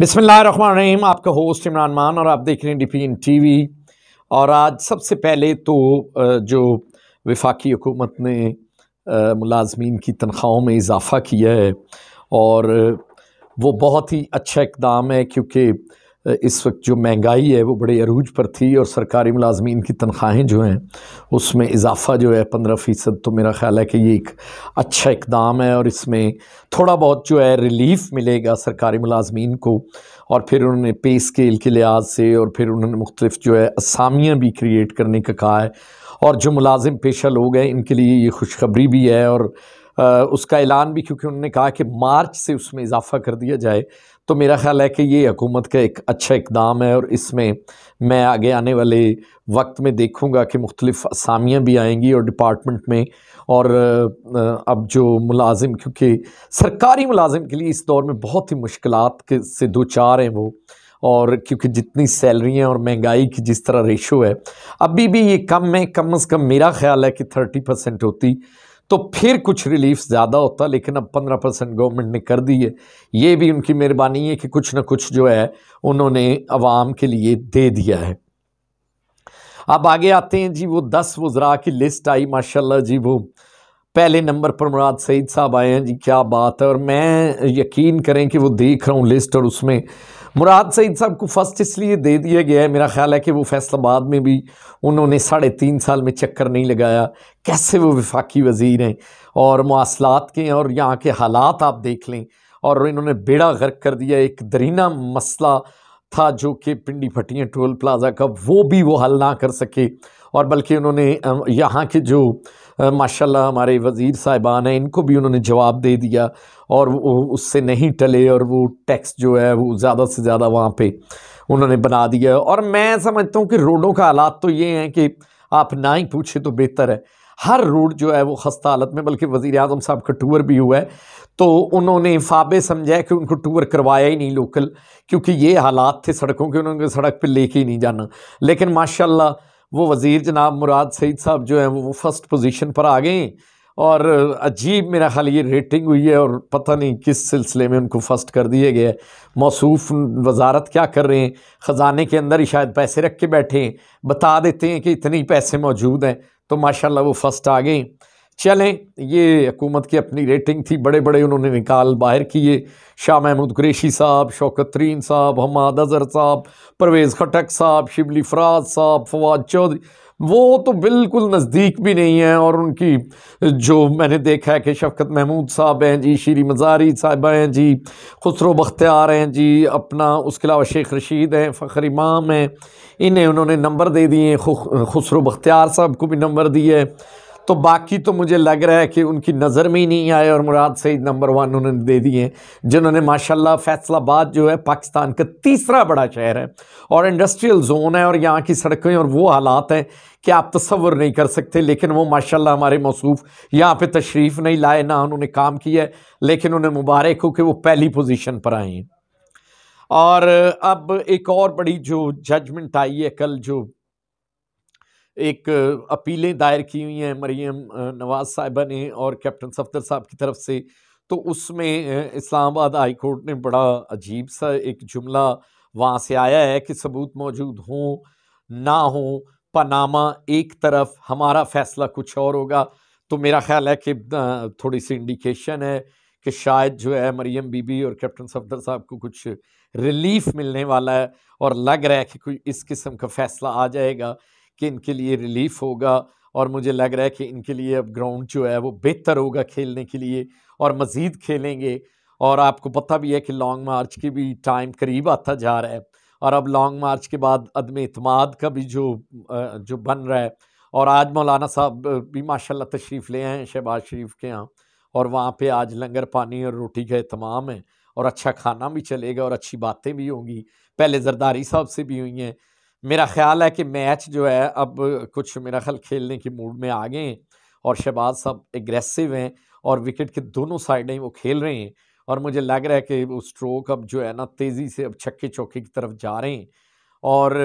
बिसमीम आपका होस्ट इमरान मान और आप देख रहे हैं डिपीन टीवी और आज सबसे पहले तो जो विफाकी हुकूमत ने मुलाजमीन की तनख्वाहों में इजाफ़ा किया है और वो बहुत ही अच्छा इकदाम है क्योंकि इस वक्त जो महंगाई है वो बड़े अरूज पर थी और सरकारी मुलाजमीन की तनख्वाहें जो हैं उसमें इजाफ़ा जो है पंद्रह फ़ीसद तो मेरा ख्याल है कि ये एक अच्छा इकदाम है और इसमें थोड़ा बहुत जो है रिलीफ मिलेगा सरकारी मुलाजमीन को और फिर उन्होंने पे स्केल के लिहाज से और फिर उन्होंने मुख्तलिफ़ जो है असामियाँ भी क्रिएट करने का कहा है और जो मुलाजिम पेशा लोग हैं इनके लिए ये खुशखबरी भी है और आ, उसका ऐलान भी क्योंकि उन्होंने कहा कि मार्च से उसमें इजाफा कर दिया जाए तो मेरा ख्याल है कि ये हकूमत का एक अच्छा इकदाम है और इसमें मैं आगे आने वाले वक्त में देखूँगा कि मुख्तलिफ असामियाँ भी आएँगी और डिपार्टमेंट में और अब जो मुलाजिम क्योंकि सरकारी मुलाजिम के लिए इस दौर में बहुत ही मुश्किल से दो चार हैं वो और क्योंकि जितनी सैलरियाँ और महंगाई की जिस तरह रेशो है अभी भी ये कम है कम अज़ कम मेरा ख्याल है कि थर्टी परसेंट होती तो फिर कुछ रिलीफ ज़्यादा होता लेकिन अब पंद्रह परसेंट गवर्नमेंट ने कर दी है ये भी उनकी मेहरबानी है कि कुछ ना कुछ जो है उन्होंने आवाम के लिए दे दिया है अब आगे आते हैं जी वो दस वज़रा की लिस्ट आई माशाल्लाह जी वो पहले नंबर पर मुराद सईद साहब आए हैं जी क्या बात है और मैं यकीन करें कि वो देख रहा हूँ लिस्ट और उसमें मुराद सईद साहब को फर्स्ट इसलिए दे दिया गया है मेरा ख्याल है कि वो फैसलाबाद में भी उन्होंने साढ़े तीन साल में चक्कर नहीं लगाया कैसे वो विफाकी वजीर हैं और मवासलात के और यहाँ के हालात आप देख लें और इन्होंने बेड़ा गर्क कर दिया एक दरीना मसला था जो कि पिंडी फटिया टोल प्लाजा का वो भी वो हल ना कर सके और बल्कि उन्होंने यहाँ के जो माशाल्लाह हमारे वज़ीर साहिबान हैं इनको भी उन्होंने जवाब दे दिया और वो उससे नहीं टले और वो टैक्स जो है वो ज़्यादा से ज़्यादा वहाँ पे उन्होंने बना दिया और मैं समझता हूँ कि रोडों का हालात तो ये हैं कि आप ना ही पूछे तो बेहतर है हर रूट जो है वो खस्ता हालत में बल्कि वज़ी अजम साहब का टूर भी हुआ है तो उन्होंने फाबे समझा कि उनको टूर करवाया ही नहीं लोकल क्योंकि ये हालात थे सड़कों के उन्होंने सड़क पर लेके ही नहीं जाना लेकिन माशाला वो वज़ी जनाब मुराद सईद साहब जो हैं वो वो फर्स्ट पोजीशन पर आ गए और अजीब मेरा ख्याल ये रेटिंग हुई है और पता नहीं किस सिलसिले में उनको फर्स्ट कर दिया गया है मौसूफ वजारत क्या कर रहे हैं ख़जाने के अंदर ही शायद पैसे रख के बैठे हैं बता देते हैं कि इतने ही पैसे मौजूद हैं तो माशाला वो फर्स्ट आ गई चलें ये हकूमत की अपनी रेटिंग थी बड़े बड़े उन्होंने निकाल बाहर किए शाह महमूद कुरेशी साहब शौकत तरीन साहब हमाद अजहर साहब परवेज़ खटक साहब शिबली फराज साहब फवाद चौधरी वो तो बिल्कुल नज़दीक भी नहीं है और उनकी जो मैंने देखा है कि शफकत महमूद साहब हैं जी श्री मज़ारी साहब हैं जी खुसरो बख्तियार हैं जी अपना उसके अलावा शेख रशीद हैं फ़खर इमाम हैं इन्हें उन्होंने नंबर दे दिए खुसरो बख्तियार साहब को भी नंबर दिए तो बाकी तो मुझे लग रहा है कि उनकी नज़र में ही नहीं आए और मुराद सईद नंबर वन उन्होंने दे दिए जिन्होंने माशाल्लाह फैसलाबाद जो है पाकिस्तान का तीसरा बड़ा शहर है और इंडस्ट्रियल जोन है और यहाँ की सड़कें और वो हालात हैं कि आप तस्वर नहीं कर सकते लेकिन वो माशाल्लाह हमारे मसूफ़ यहाँ पे तशरीफ़ नहीं लाए ना उन्होंने काम किया है लेकिन उन्हें मुबारक हो कि वो पहली पोजिशन पर आए हैं और अब एक और बड़ी जो जजमेंट आई है कल जो एक अपीलें दायर की हुई हैं मरीम नवाज़ साहिबा ने और कैप्टन सफदर साहब की तरफ से तो उसमें इस्लामाबाद हाई कोर्ट ने बड़ा अजीब सा एक जुमला वहाँ से आया है कि सबूत मौजूद हों ना हों पनामा एक तरफ हमारा फ़ैसला कुछ और होगा तो मेरा ख्याल है कि थोड़ी सी इंडिकेशन है कि शायद जो है मरीम बीबी और कैप्टन सफदर साहब को कुछ रिलीफ मिलने वाला है और लग रहा है कि कोई इस किस्म का फ़ैसला आ जाएगा कि इनके लिए रिलीफ होगा और मुझे लग रहा है कि इनके लिए अब ग्राउंड जो है वो बेहतर होगा खेलने के लिए और मज़ीद खेलेंगे और आपको पता भी है कि लॉन्ग मार्च की भी टाइम करीब आता जा रहा है और अब लॉन्ग मार्च के बाद अदम अतमाद का भी जो जो बन रहा है और आज मौलाना साहब भी माशाल्लाह तशरीफ़ ले आए हैं शहबाज शरीफ के यहाँ और वहाँ पे आज लंगर पानी और रोटी का अहतमाम है और अच्छा खाना भी चलेगा और अच्छी बातें भी होंगी पहले जरदारी साहब से भी हुई हैं मेरा ख्याल है कि मैच जो है अब कुछ मेरा ख्याल खेलने के मूड में आ गए हैं और शहबाज साहब एग्रेसिव हैं और विकेट के दोनों साइडें ही वो खेल रहे हैं और मुझे लग रहा है कि वो स्ट्रोक अब जो है ना तेज़ी से अब छक्के चौके की तरफ जा रहे हैं और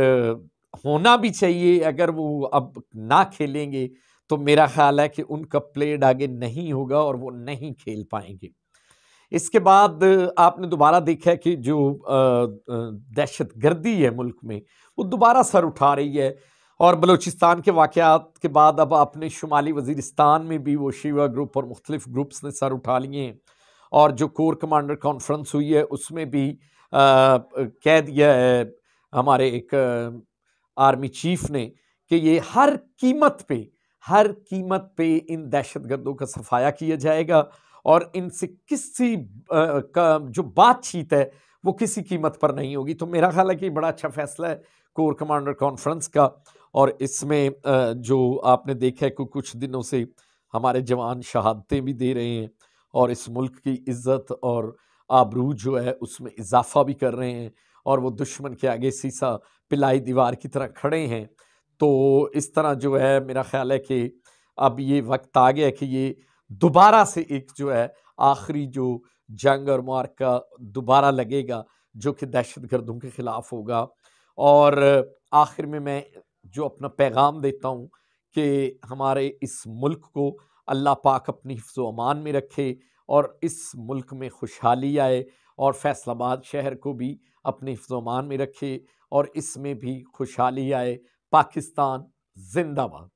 होना भी चाहिए अगर वो अब ना खेलेंगे तो मेरा ख्याल है कि उनका प्लेड आगे नहीं होगा और वो नहीं खेल पाएंगे इसके बाद आपने दोबारा देखा कि जो दहशत गर्दी है मुल्क में वो दोबारा सर उठा रही है और बलूचिस्तान के वाक़ात के बाद अब अपने शुमाली वजीरस्तान में भी वो शिवा ग्रुप और मुख्तलिफ ग्रुप्स ने सर उठा लिए हैं और जो कोर कमांडर कॉन्फ्रेंस हुई है उसमें भी कह दिया है हमारे एक आर्मी चीफ ने कि ये हर कीमत पे हर कीमत पे इन दहशत गर्दों का सफाया किया जाएगा और इनसे किसी का जो बातचीत है वो किसी कीमत पर नहीं होगी तो मेरा ख्याल है कि बड़ा अच्छा फैसला है कोर कमांडर कॉन्फ्रेंस का और इसमें जो आपने देखा है कि कुछ दिनों से हमारे जवान शहादतें भी दे रहे हैं और इस मुल्क की इज्जत और आबरू जो है उसमें इजाफा भी कर रहे हैं और वो दुश्मन के आगे सीसा पिलाई दीवार की तरह खड़े हैं तो इस तरह जो है मेरा ख्याल है कि अब ये वक्त आ गया कि ये दोबारा से एक जो है आखिरी जो जंग और मार्का दोबारा लगेगा जो कि दहशत गर्दों के ख़िलाफ़ होगा और आखिर में मैं जो अपना पैगाम देता हूँ कि हमारे इस मुल्क को अल्लाह पाक अपनी हिफ्जो अमान में रखे और इस मुल्क में खुशहाली आए और फैसलाबाद शहर को भी अपने हिफ्ज़ अमान में रखे और इसमें भी खुशहाली आए पाकिस्तान जिंदाबाद